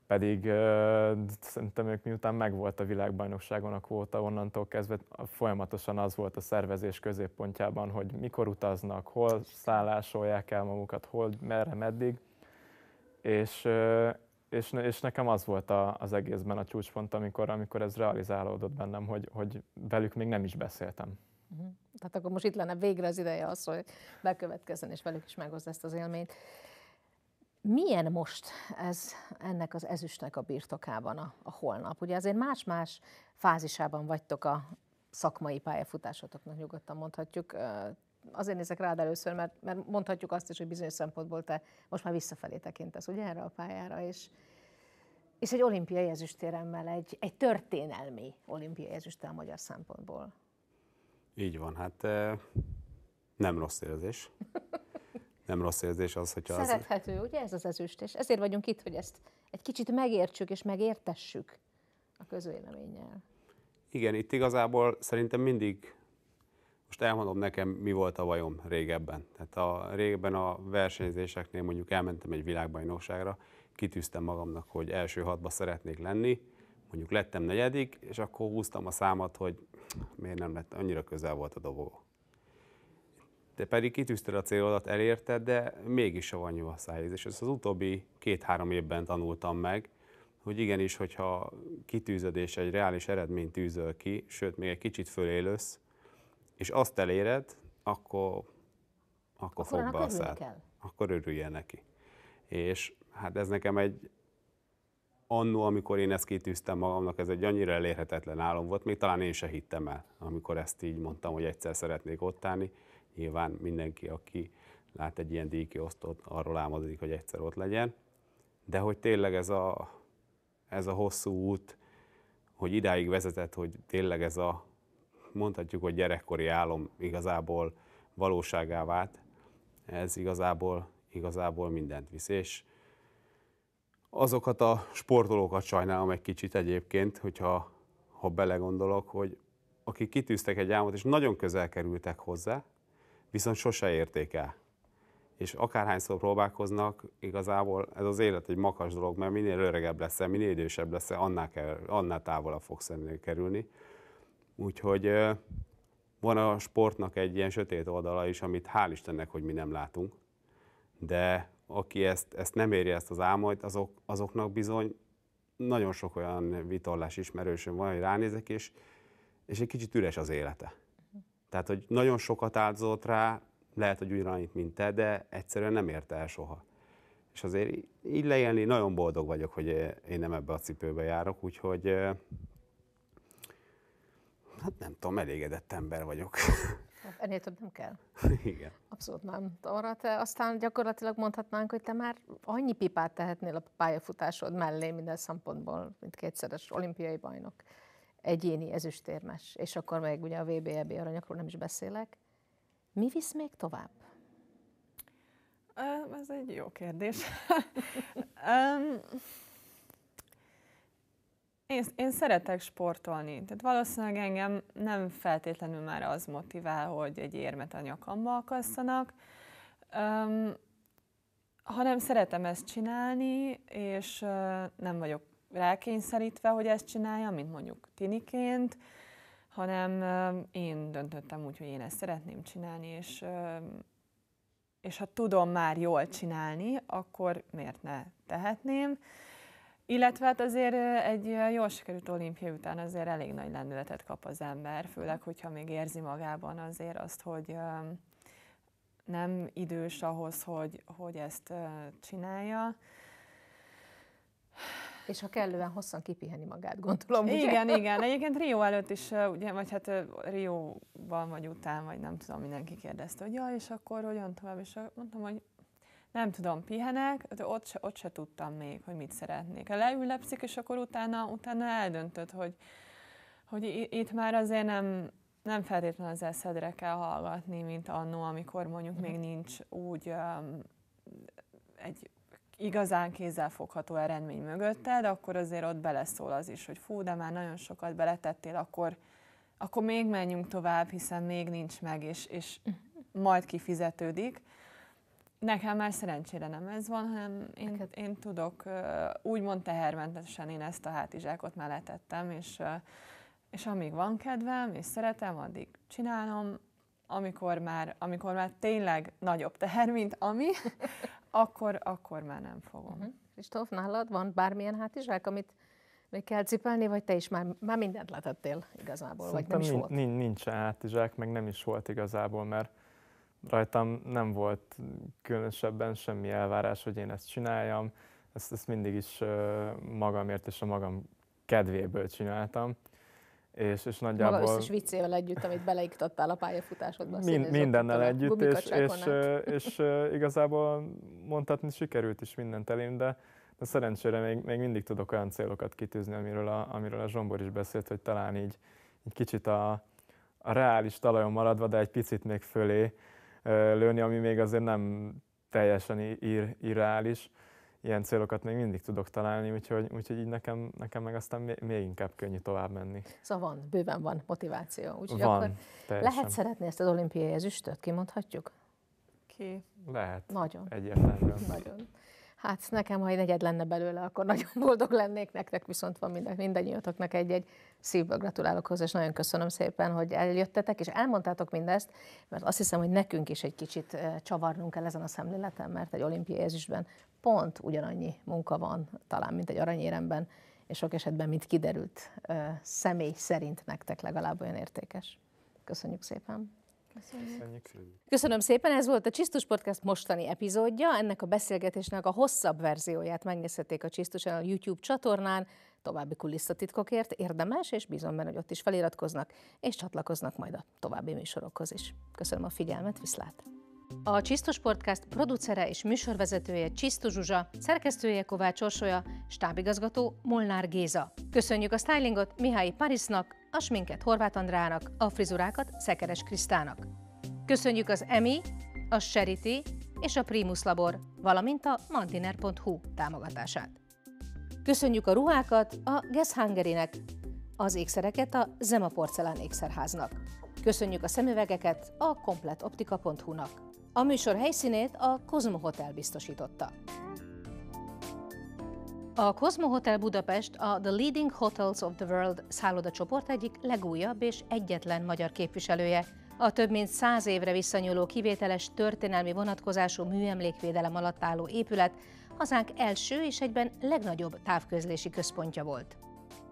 pedig ö, szerintem ők miután megvolt a világbajnokságon a kvóta, onnantól kezdve folyamatosan az volt a szervezés középpontjában, hogy mikor utaznak, hol szállásolják el magukat, hol, merre, meddig. És, és, és nekem az volt a, az egészben a csúcspont, amikor, amikor ez realizálódott bennem, hogy, hogy velük még nem is beszéltem. Mhm. Tehát akkor most itt lenne végre az ideje az, hogy bekövetkezzen, és velük is meghozd ezt az élményt. Milyen most ez ennek az ezüstnek a birtokában a, a holnap? Ugye azért más-más fázisában vagytok a szakmai pályafutásotoknak, nyugodtan mondhatjuk azért nézek rád először, mert, mert mondhatjuk azt is, hogy bizonyos szempontból te most már visszafelé tekintesz, ugye erre a pályára, és, és egy olimpiai ezüstéremmel, egy, egy történelmi olimpiai ezüsttel magyar szempontból. Így van, hát nem rossz érzés. [laughs] Nem rossz érzés az, hogyha... Szerethető, az... ugye ez az ezüst, és ezért vagyunk itt, hogy ezt egy kicsit megértsük és megértessük a közvéleménnyel. Igen, itt igazából szerintem mindig most elmondom nekem, mi volt a bajom régebben. Tehát a régebben a versenyzéseknél mondjuk elmentem egy világbajnokságra, kitűztem magamnak, hogy első hatba szeretnék lenni, mondjuk lettem negyedik, és akkor húztam a számat, hogy miért nem lett, annyira közel volt a dobogó. Te pedig kitűzted a célodat, elérted, de mégis savanyú a szájéz. És ezt az utóbbi két-három évben tanultam meg, hogy igenis, hogyha kitűzöd és egy reális eredményt tűzöl ki, sőt, még egy kicsit fölélősz, és azt eléred, akkor, akkor, akkor fog be a szád. Akkor örüljen neki. És hát ez nekem egy, annó, amikor én ezt kitűztem magamnak, ez egy annyira elérhetetlen álom volt, még talán én se hittem el, amikor ezt így mondtam, hogy egyszer szeretnék ott állni. Nyilván mindenki, aki lát egy ilyen díjkiosztót, arról álmodik, hogy egyszer ott legyen. De hogy tényleg ez a, ez a hosszú út, hogy idáig vezetett, hogy tényleg ez a mondhatjuk, hogy gyerekkori álom igazából valóságá vált, ez igazából, igazából mindent visz. És azokat a sportolókat sajnálom egy kicsit egyébként, hogyha ha belegondolok, hogy akik kitűztek egy álmot, és nagyon közel kerültek hozzá, viszont sose érték el. És akárhányszor próbálkoznak, igazából ez az élet egy makas dolog, mert minél öregebb leszel, minél idősebb leszel, annál, kell, annál távolabb fogsz ennél kerülni. Úgyhogy van a sportnak egy ilyen sötét oldala is, amit hál' Istennek, hogy mi nem látunk, de aki ezt, ezt nem éri, ezt az álmot, azok, azoknak bizony nagyon sok olyan vitorlás ismerősöm van, hogy ránézek, és, és egy kicsit üres az élete. Tehát, hogy nagyon sokat áldozott rá, lehet, hogy ugyanannyit, mint te, de egyszerűen nem érte el soha. És azért így leélni, nagyon boldog vagyok, hogy én nem ebbe a cipőbe járok, úgyhogy Hát nem tudom, elégedett ember vagyok. Hát ennél több nem kell. [laughs] Igen. Abszolút nem. Arra te aztán gyakorlatilag mondhatnánk, hogy te már annyi pipát tehetnél a pályafutásod mellé minden szempontból, mint kétszeres olimpiai bajnok, egyéni ezüstérmes, és akkor még ugye a VBEB EB aranyakról nem is beszélek. Mi visz még tovább? Ez egy jó kérdés. um, [laughs] Én, én szeretek sportolni, tehát valószínűleg engem nem feltétlenül már az motivál, hogy egy érmet a nyakamba akasztanak, um, hanem szeretem ezt csinálni, és uh, nem vagyok rákényszerítve, hogy ezt csináljam, mint mondjuk tiniként, hanem uh, én döntöttem úgy, hogy én ezt szeretném csinálni, és, uh, és ha tudom már jól csinálni, akkor miért ne tehetném. Illetve hát azért egy jól sikerült olimpia után azért elég nagy lendületet kap az ember, főleg, hogyha még érzi magában azért azt, hogy nem idős ahhoz, hogy, hogy ezt csinálja. És ha kellően hosszan kipiheni magát, gondolom. Ugye? Igen, igen. Egyébként Rio előtt is, ugye, vagy hát Rióban vagy után, vagy nem tudom, mindenki kérdezte, hogy ja, és akkor hogyan tovább, és mondtam, hogy nem tudom, pihenek, de ott se, ott se tudtam még, hogy mit szeretnék. A Leülepszik, és akkor utána, utána eldöntött, hogy, hogy itt már azért nem, nem feltétlenül az eszedre kell hallgatni, mint annó, amikor mondjuk még mhm. nincs úgy um, egy igazán kézzelfogható eredmény mögötted, akkor azért ott beleszól az is, hogy fú, de már nagyon sokat beletettél, akkor, akkor még menjünk tovább, hiszen még nincs meg, és, és mhm. majd kifizetődik. Nekem már szerencsére nem ez van, hanem én, Neked... én tudok, úgymond tehermentesen én ezt a hátizsákot már letettem, és, és amíg van kedvem, és szeretem, addig csinálom, amikor már, amikor már tényleg nagyobb teher, mint ami, [laughs] akkor, akkor már nem fogom. Uh-huh. Kristóf, nálad van bármilyen hátizsák, amit még kell cipelni, vagy te is már, már mindent letettél igazából, Szerintem vagy nem is volt? Nincs, nincs hátizsák, meg nem is volt igazából, mert rajtam nem volt különösebben semmi elvárás, hogy én ezt csináljam. Ezt, ezt mindig is magamért és a magam kedvéből csináltam. És, és nagyjából... Maga összes viccével együtt, amit beleiktattál a pályafutásodba. Mind, mindennel együtt, és, és, és, igazából mondhatni sikerült is mindent elém, de, de szerencsére még, még mindig tudok olyan célokat kitűzni, amiről a, amiről a Zsombor is beszélt, hogy talán így, így kicsit a, a reális talajon maradva, de egy picit még fölé, lőni, ami még azért nem teljesen ir, irreális. Ilyen célokat még mindig tudok találni, úgyhogy, úgyhogy így nekem, nekem meg aztán még inkább könnyű tovább menni. Szóval van, bőven van motiváció. Úgyhogy van, akkor lehet szeretni ezt az olimpiai ezüstöt, kimondhatjuk? Ki? Lehet. Nagyon. Egyértelműen. Nagyon. Hát nekem, ha egy negyed lenne belőle, akkor nagyon [laughs] boldog lennék, nektek viszont van minden, mindannyiatoknak egy-egy szívből gratulálok hozzá, és nagyon köszönöm szépen, hogy eljöttetek, és elmondtátok mindezt, mert azt hiszem, hogy nekünk is egy kicsit eh, csavarnunk kell ezen a szemléleten, mert egy olimpiai ezüstben pont ugyanannyi munka van, talán, mint egy aranyéremben, és sok esetben, mint kiderült, eh, személy szerint nektek legalább olyan értékes. Köszönjük szépen! Köszönjük. Köszönjük. Köszönöm szépen, ez volt a Csisztus Podcast mostani epizódja. Ennek a beszélgetésnek a hosszabb verzióját megnézhették a Csisztusen a YouTube csatornán. További kulisszatitkokért érdemes, és bízom benne, hogy ott is feliratkoznak, és csatlakoznak majd a további műsorokhoz is. Köszönöm a figyelmet, viszlát! A Csisztos Podcast producere és műsorvezetője Csisztu Zsuzsa, szerkesztője Kovács Orsolya, stábigazgató Molnár Géza. Köszönjük a stylingot Mihály Parisnak, a sminket Horváth Andrának, a frizurákat Szekeres Krisztának. Köszönjük az EMI, a Sheriti és a Primus Labor, valamint a Mandiner.hu támogatását. Köszönjük a ruhákat a Guess Hungary-nek, az ékszereket a Zema Porcelán ékszerháznak. Köszönjük a szemüvegeket a kompletoptika.hu-nak. A műsor helyszínét a Kozmo Hotel biztosította. A Cosmo Hotel Budapest a The Leading Hotels of the World szálloda csoport egyik legújabb és egyetlen magyar képviselője. A több mint száz évre visszanyúló kivételes történelmi vonatkozású műemlékvédelem alatt álló épület hazánk első és egyben legnagyobb távközlési központja volt.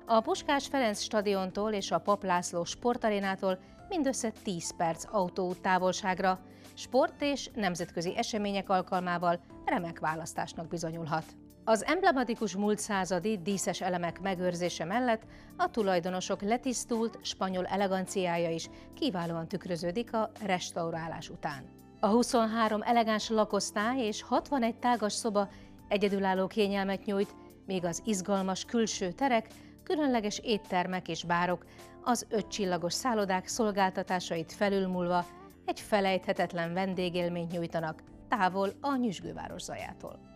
A Puskás Ferenc stadiontól és a Paplászló sportarénától mindössze 10 perc autóút távolságra, sport és nemzetközi események alkalmával remek választásnak bizonyulhat. Az emblematikus múlt századi díszes elemek megőrzése mellett a tulajdonosok letisztult spanyol eleganciája is kiválóan tükröződik a restaurálás után. A 23 elegáns lakosztály és 61 tágas szoba egyedülálló kényelmet nyújt, míg az izgalmas külső terek, különleges éttermek és bárok az ötcsillagos szállodák szolgáltatásait felülmúlva egy felejthetetlen vendégélményt nyújtanak, távol a nyüzsgőváros zajától.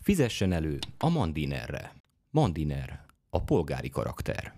Fizessen elő a Mandinerre. Mandiner, a polgári karakter.